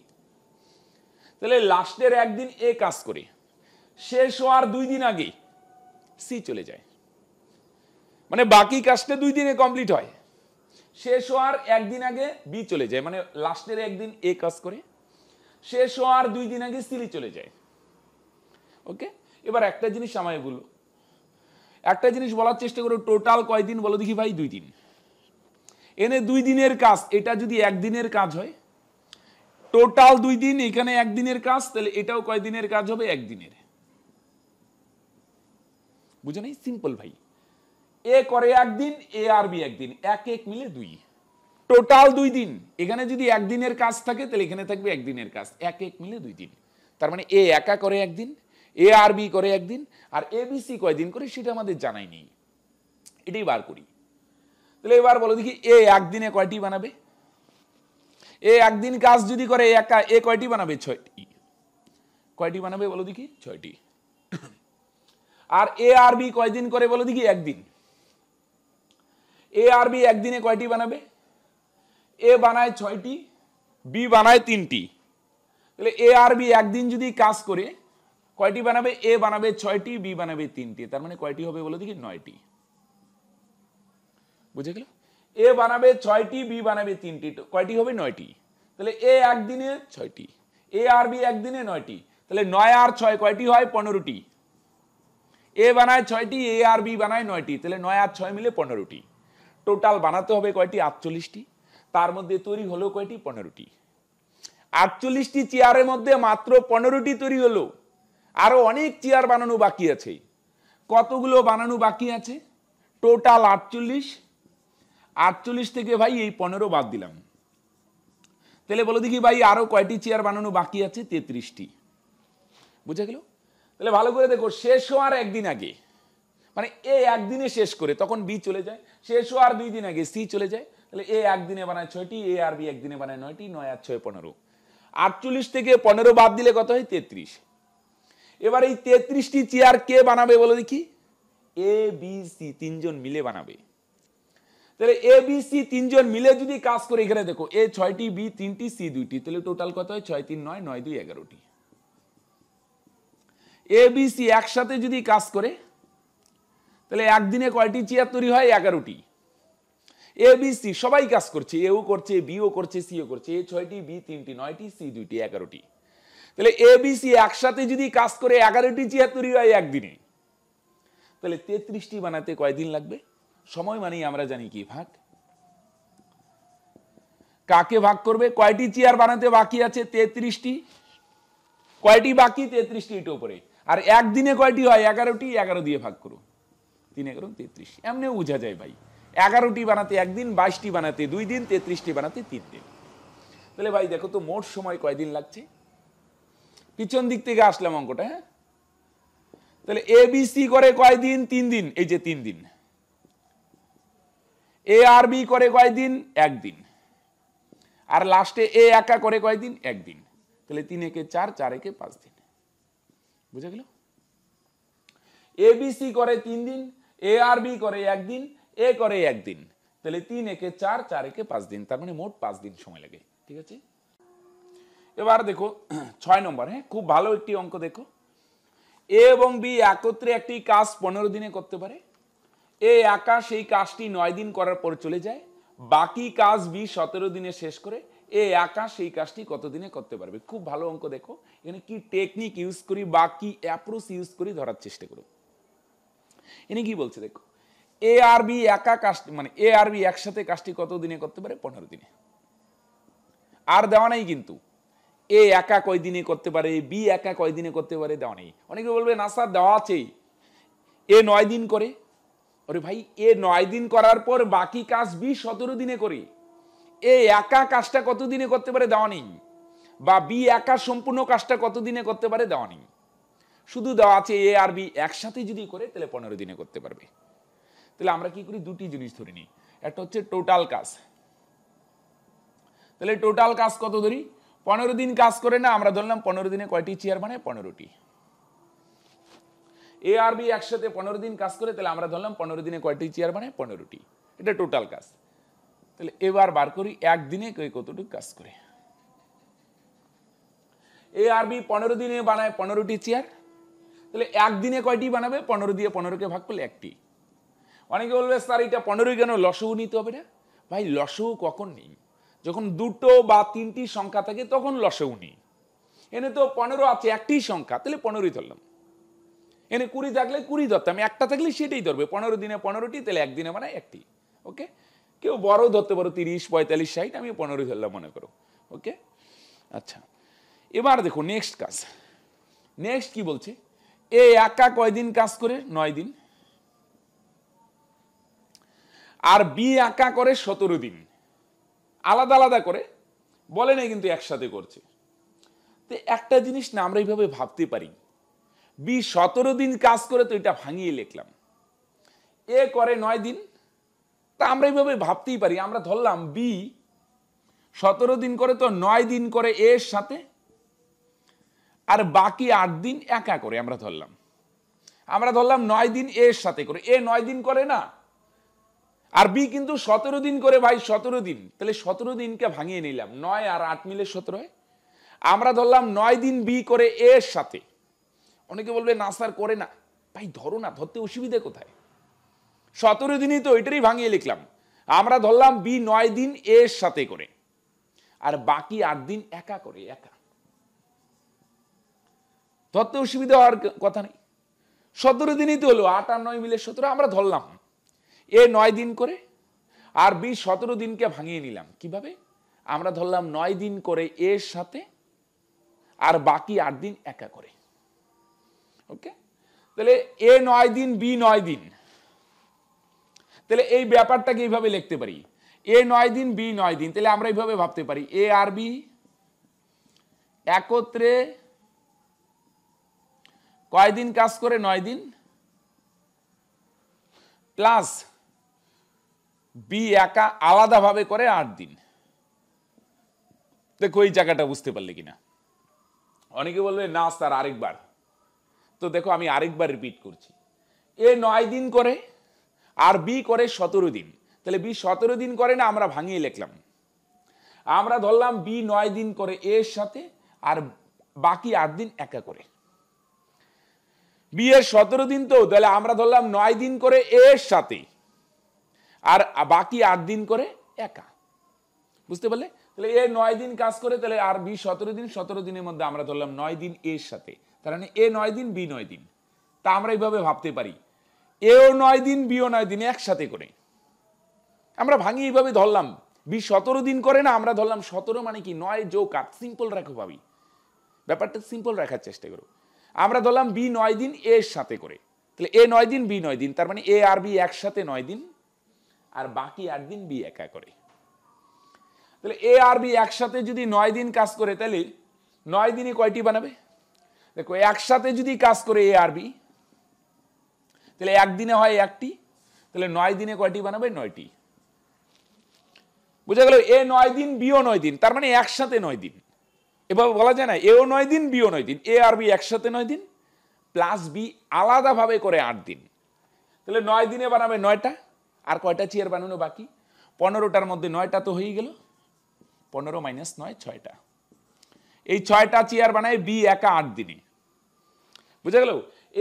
তাহলে লাস্টের একদিন এ কাজ করে শেষ হওয়ার দুই দিন আগে সি চলে যায় মানে বাকি কাজটা দুই দিনে কমপ্লিট হয় শেষ হওয়ার একদিন আগে বি চলে যায় মানে লাস্টের একদিন এ কাজ করে শেষ হওয়ার দুই দিন আগে সিলি চলে যায় ওকে এবার একটা জিনিস আমায় বলুন একটা জিনিস বলার চেষ্টা করো টোটাল কয়দিন বলো দেখি ভাই দুই দিন এনে দুই দিনের কাজ এটা যদি একদিনের কাজ হয় টোটাল দুই দিন এখানে একদিনের কাজ তাহলে এটাও কয়দিনের কাজ হবে একদিনের বুঝে নাই সিম্পল ভাই এ করে একদিন এ আর বি একদিন এক এক মিলে দুই টোটাল দুই দিন এখানে যদি একদিনের কাজ থাকে তাহলে এখানে থাকবে একদিনের কাজ এক এক মিলে দুই দিন তার মানে এ একা করে একদিন এ আর বি করে একদিন আর এ বি সি কয়দিন করে সেটা আমাদের জানাই নেই এটাই বার করি তাহলে এবার বলো দেখি এ একদিনে কয়টি বানাবে এ একদিন কাজ যদি করে একা এ কয়টি বানাবে ছয়টি কয়টি বানাবে বলো দেখি ছয়টি আর এ আর বি কয়দিন করে বলো দেখি একদিন এ আর বি একদিনে কয়টি বানাবে এ বানায় ছয়টি বি বানায় তিনটি তাহলে এ আর বি একদিন যদি কাজ করে কয়টি বানাবে এ বানাবে ছয়টি বি বানাবে তিনটি তার মানে কয়টি হবে বলে দেখি নয়টি বুঝে গেল এ বানাবে ছয়টি বি বানাবে তিনটি কয়টি হবে নয়টি তাহলে এ একদিনে ছয়টি এ আর বি একদিনে নয়টি তাহলে নয় আর ছয় কয়টি হয় পনেরোটি এ বানায় ছয়টি এ আর বি বানায় নয়টি তাহলে নয় আর ছয় মিলে পনেরোটি টোটাল বানাতে হবে কয়টি আটচল্লিশটি তার মধ্যে তৈরি হলো কয়টি পনেরোটি আটচল্লিশটি চেয়ারের মধ্যে মাত্র পনেরোটি তৈরি হলো আরও অনেক চেয়ার বানানো বাকি আছে কতগুলো বানানো বাকি আছে টোটাল আটচল্লিশ আটচল্লিশ থেকে ভাই এই পনেরো বাদ দিলাম তাহলে বলো দেখি ভাই আরও কয়টি চেয়ার বানানো বাকি আছে তেত্রিশটি বুঝে গেল তাহলে ভালো করে দেখো শেষ হওয়ার একদিন আগে মানে এ একদিনে শেষ করে তখন বি চলে যায় শেষ হওয়ার দুই দিন আগে সি চলে যায় তাহলে এ একদিনে বানায় ছয়টি এ আর বি একদিনে বানায় নয়টি নয় আর ছয় পনেরো আটচল্লিশ থেকে পনেরো বাদ দিলে কত হয় তেত্রিশ এবার এই তেত্রিশটি চেয়ার কে বানাবে বলে দেখি এ বি সি তিনজন মিলে বানাবে তাহলে এ বি সি তিনজন মিলে যদি কাজ করে এখানে দেখো এ ছয়টি বি তিনটি সি দুইটি তাহলে টোটাল কত হয় ছয় তিন নয় নয় দুই এগারোটি এ বি সি একসাথে যদি কাজ করে তাহলে একদিনে কয়টি চেয়ার তৈরি হয় এগারোটি এ বি সি সবাই কাজ করছে এও করছে বিও করছে সিও করছে এ ছয়টি বি তিনটি নয়টি সি দুইটি এগারোটি তাহলে এবিসি একসাথে যদি কাজ করে এগারোটি চেয়ার তৈরি হয় একদিনে তাহলে তেত্রিশটি বানাতে কয়দিন লাগবে সময় মানেই আমরা জানি কি ভাগ কাকে ভাগ করবে কয়টি চেয়ার বানাতে বাকি আছে তেত্রিশটি কয়টি বাকি তেত্রিশটি এটা উপরে আর একদিনে কয়টি হয় এগারোটি এগারো দিয়ে ভাগ করুন তিন এগারো তেত্রিশ এমনিও বোঝা যায় ভাই এগারোটি বানাতে একদিন বাইশটি বানাতে দুই দিন তেত্রিশটি বানাতে তিন দিন তাহলে ভাই দেখো তো মোট সময় কয়দিন লাগছে পিছন দিক থেকে আসলাম অঙ্কটা হ্যাঁ তাহলে এ বি সি করে কয়দিন তিন দিন এই যে তিন দিন এ আর বি করে কয়দিন একদিন আর লাস্টে এ একা করে কয়দিন একদিন তাহলে তিন একে চার চার একে পাঁচ দিন বুঝে গেল এ বি সি করে তিন দিন এ আর বি করে একদিন এ করে একদিন তাহলে তিন একে চার চার একে পাঁচ দিন তার মানে মোট পাঁচ দিন সময় লাগে ঠিক আছে এবার দেখো ছয় নম্বর হ্যাঁ খুব ভালো একটি অঙ্ক দেখো এ এবং বি একত্রে একটি কাজ পনেরো দিনে করতে পারে এ একা সেই কাজটি নয় দিন করার পর চলে যায় বাকি কাজ বি সতেরো দিনে শেষ করে এ একা সেই কাজটি কতদিনে করতে পারবে খুব ভালো অঙ্ক দেখো এখানে কি টেকনিক ইউজ করি বা কি অ্যাপ্রোচ ইউজ করি ধরার চেষ্টা করো এনে কি বলছে দেখো এ আর বি একা কাজটি মানে এ আর বি একসাথে কাজটি কত দিনে করতে পারে পনেরো দিনে আর দেওয়া নাই কিন্তু এ একা কয় দিনে করতে পারে বি একা কয়দিনে করতে পারে দেওয়া নেই অনেকে বলবে না স্যার দেওয়া আছে এ নয় দিন করে ওরে ভাই এ নয় দিন করার পর বাকি কাজ বি সতেরো দিনে করে এ একা কাজটা কত দিনে করতে পারে দেওয়া নেই বা বি একা সম্পূর্ণ কাজটা কত দিনে করতে পারে দেওয়া নেই শুধু দেওয়া আছে এ আর বি একসাথে যদি করে তাহলে পনেরো দিনে করতে পারবে তাহলে আমরা কি করি দুটি জিনিস ধরে নিই একটা হচ্ছে টোটাল কাজ তাহলে টোটাল কাজ কত ধরি পনেরো দিন কাজ করে না আমরা ধরলাম পনেরো দিনে কয়টি চেয়ার বানায় পনেরোটি এ আর বি একসাথে পনেরো দিন কাজ করে তাহলে আমরা ধরলাম পনেরো দিনে কয়টি চেয়ার বানায় পনেরোটি এটা টোটাল কাজ তাহলে এবার বার করি একদিনে কে কতটুকু কাজ করে এ আর বি পনেরো দিনে বানায় পনেরোটি চেয়ার তাহলে একদিনে কয়টি বানাবে পনেরো দিয়ে পনেরোকে ভাগ করলে একটি অনেকে বলবে স্যার এটা পনেরোই কেন লসও নিতে হবে না ভাই লসও কখন নেই যখন দুটো বা তিনটি সংখ্যা থাকে তখন লসে উনি এনে তো পনেরো আছে একটি সংখ্যা তাহলে পনেরোই ধরলাম এনে কুড়ি থাকলে কুড়ি ধরতাম একটা থাকলে সেটাই ধরবে পনেরো দিনে পনেরোটি তাহলে একদিনে মানে একটি ওকে কেউ বড় ধরতে পারো তিরিশ পঁয়তাল্লিশ ষাট আমি পনেরোই ধরলাম মনে করো ওকে আচ্ছা এবার দেখো নেক্সট কাজ নেক্সট কি বলছে এ একা কয়দিন কাজ করে নয় দিন আর বি একা করে সতেরো দিন আলাদা আলাদা করে বলে নাই কিন্তু একসাথে করছে তো একটা জিনিস না আমরা এইভাবে ভাবতে পারি বিশ সতেরো দিন কাজ করে তো এটা ভাঙিয়ে লিখলাম এ করে নয় দিন তা আমরা এইভাবে ভাবতেই পারি আমরা ধরলাম বি সতেরো দিন করে তো নয় দিন করে এর সাথে আর বাকি আট দিন একা করে আমরা ধরলাম আমরা ধরলাম নয় দিন এর সাথে করে এ নয় দিন করে না আর বি কিন্তু সতেরো দিন করে ভাই সতেরো দিন তাহলে সতেরো দিনকে ভাঙিয়ে নিলাম নয় আর আট মিলে সতেরো আমরা ধরলাম নয় দিন বি করে এর সাথে অনেকে বলবে না স্যার করে না ভাই ধরো না ধরতে অসুবিধা কোথায় সতেরো দিনই তো ওইটারই ভাঙিয়ে লিখলাম আমরা ধরলাম বি নয় দিন এর সাথে করে আর বাকি আট দিন একা করে একা ধরতে অসুবিধা হওয়ার কথা নেই সতেরো দিনই তো হলো আট আর নয় মিলে সতেরো আমরা ধরলাম এ নয় দিন করে আর বি সতেরো দিনকে ভাঙিয়ে নিলাম কিভাবে আমরা ধরলাম নয় দিন করে এর সাথে আর বাকি আট দিন একা করে ওকে তাহলে এ নয় দিন বি নয় দিন তাহলে এই ব্যাপারটাকে এইভাবে লিখতে পারি এ নয় দিন বি নয় দিন তাহলে আমরা এইভাবে ভাবতে পারি এ আর বি একত্রে কয়দিন কাজ করে নয় দিন প্লাস বি একা আলাদাভাবে করে আট দিন দেখো এই জায়গাটা বুঝতে পারলে কিনা অনেকে বলবে না স্যার আরেকবার তো দেখো আমি আরেকবার রিপিট করছি এ নয় দিন করে আর বি করে সতেরো দিন তাহলে বি সতেরো দিন করে না আমরা ভাঙিয়ে লিখলাম আমরা ধরলাম বি নয় দিন করে এর সাথে আর বাকি আট দিন একা করে বি এর সতেরো দিন তো তাহলে আমরা ধরলাম নয় দিন করে এর সাথে আর বাকি আট দিন করে একা বুঝতে পারলে তাহলে এ নয় দিন কাজ করে তাহলে আর বি সতেরো দিন সতেরো দিনের মধ্যে আমরা ধরলাম নয় দিন এর সাথে তার মানে এ নয় দিন বি নয় দিন তা আমরা এইভাবে ভাবতে পারি এও নয় দিন বিও নয় দিন একসাথে করে আমরা ভাঙি এইভাবে ধরলাম বি সতেরো দিন করে না আমরা ধরলাম সতেরো মানে কি নয় যোগ আট সিম্পল রাখো ভাবি ব্যাপারটা সিম্পল রাখার চেষ্টা করো আমরা ধরলাম বি নয় দিন এর সাথে করে তাহলে এ নয় দিন বি নয় দিন তার মানে এ আর বি একসাথে নয় দিন আর বাকি আট দিন বি একা করে তাহলে এ আর বি একসাথে যদি নয় দিন কাজ করে তাহলে নয় দিনে কয়টি বানাবে দেখো একসাথে যদি কাজ করে এ আর বি তাহলে একদিনে হয় একটি তাহলে নয় দিনে কয়টি বানাবে নয়টি বোঝা গেল এ নয় দিন বিও নয় দিন তার মানে একসাথে নয় দিন এভাবে বলা যায় না এও নয় দিন বিও নয় দিন এ আর বি একসাথে নয় দিন প্লাস বি আলাদাভাবে করে আট দিন তাহলে নয় দিনে বানাবে নয়টা আর কয়টা চেয়ার বানানো বাকি পনেরোটার মধ্যে নয়টা তো হয়ে গেল পনেরো মাইনাস নয় ছয়টা এই ছয়টা চেয়ার বানায় বি একা আট দিনে বুঝে গেল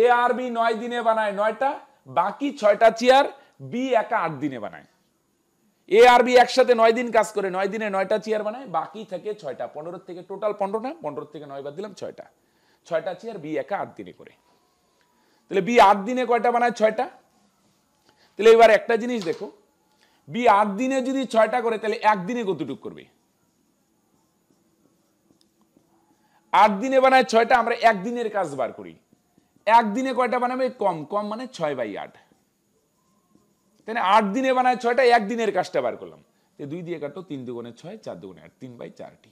এ আর বি নয় দিনে বানায় নয়টা বাকি ছয়টা চেয়ার বি একা আট দিনে বানায় এ আর বি একসাথে নয় দিন কাজ করে নয় দিনে নয়টা চেয়ার বানায় বাকি থেকে ছয়টা পনেরো থেকে টোটাল পনেরোটা পনেরো থেকে নয় বাদ দিলাম ছয়টা ছয়টা চেয়ার বি একা আট দিনে করে তাহলে বি আট দিনে কয়টা বানায় ছয়টা তাহলে এবার একটা জিনিস দেখো বি আট দিনে যদি ছয়টা করে তাহলে একদিনে কতটুক করবে আট দিনে বানায় ছয়টা আমরা একদিনের কাজ বার করি একদিনে কয়টা বানাবে কম কম মানে ছয় বাই আট তাই আট দিনে বানায় ছয়টা একদিনের কাজটা বার করলাম দুই দিয়ে কাটো তিন দুগুণে ছয় চার দুগুণে আট তিন বাই চারটি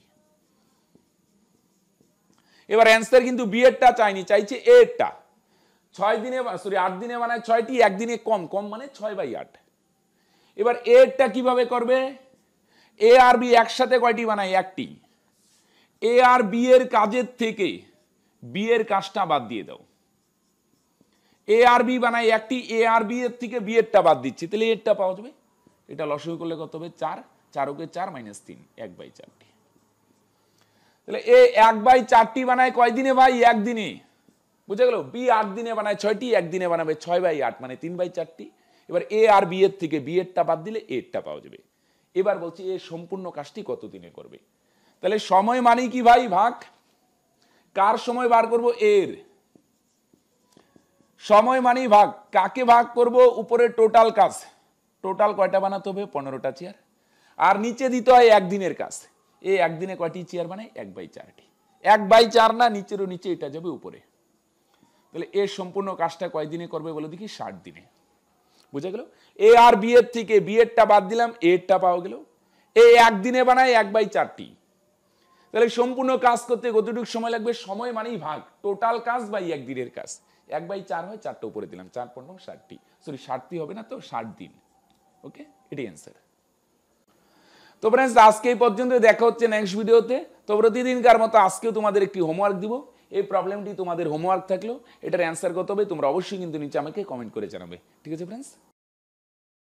এবার অ্যান্সার কিন্তু বিয়েরটা চাইনি চাইছে এরটা ছয় দিনে সরি আট দিনে বানায় ছয়টি একদিনে কম কম মানে ছয় বাই আট এবার এরটা কিভাবে করবে এ আর বি একসাথে কয়টি বানায় একটি এ আর বি এর কাজের থেকে বি এর কাজটা বাদ দিয়ে দাও এ আর বি বানায় একটি এ আর বি এর থেকে বি এরটা বাদ দিচ্ছি তাহলে এরটা পাওয়া যাবে এটা লসই করলে কত হবে চার চার ওকে চার মাইনাস তিন এক বাই চারটি তাহলে এ এক বাই চারটি বানায় কয় দিনে ভাই একদিনে বুঝে গেল বি আট দিনে বানায় ছয়টি একদিনে বানাবে ছয় বাই আট মানে তিন বাই চারটি এবার এ আর বি এর থেকে বি এরটা বাদ দিলে এরটা পাওয়া যাবে এবার বলছি এ সম্পূর্ণ কাজটি কত দিনে করবে তাহলে সময় মানে কি ভাই ভাগ কার সময় বার করব এর সময় মানে ভাগ কাকে ভাগ করব উপরে টোটাল কাজ টোটাল কয়টা বানাতে হবে পনেরোটা চেয়ার আর নিচে দিতে হয় একদিনের কাজ এই একদিনে কয়টি চেয়ার বানায় এক বাই চারটি এক বাই চার না নিচেরও নিচে এটা যাবে উপরে তাহলে এ সম্পূর্ণ কাজটা কয়দিনে করবে বলে দেখি ষাট দিনে বুঝা গেল এ আর বি এর থেকে বি এরটা বাদ দিলাম এ এরটা পাওয়া গেল এ একদিনে বানায় এক বাই চারটি তাহলে সম্পূর্ণ কাজ করতে কতটুকু সময় লাগবে সময় মানেই ভাগ টোটাল কাজ বাই একদিনের কাজ এক বাই চার হয় চারটা উপরে দিলাম চার পণ্য ষাটটি সরি ষাটটি হবে না তো ষাট দিন ওকে এটি অ্যান্সার তো ফ্রেন্ডস আজকে এই পর্যন্ত দেখা হচ্ছে নেক্সট ভিডিওতে তো প্রতিদিনকার মতো আজকেও তোমাদের একটি হোমওয়ার্ক দিব এই প্রবলেমটি তোমাদের হোমওয়ার্ক থাকলো এটার অ্যান্সার কত হবে তোমরা অবশ্যই কিন্তু নিচে আমাকে কমেন্ট করে জানাবে ঠিক আছে ফ্রেন্ডস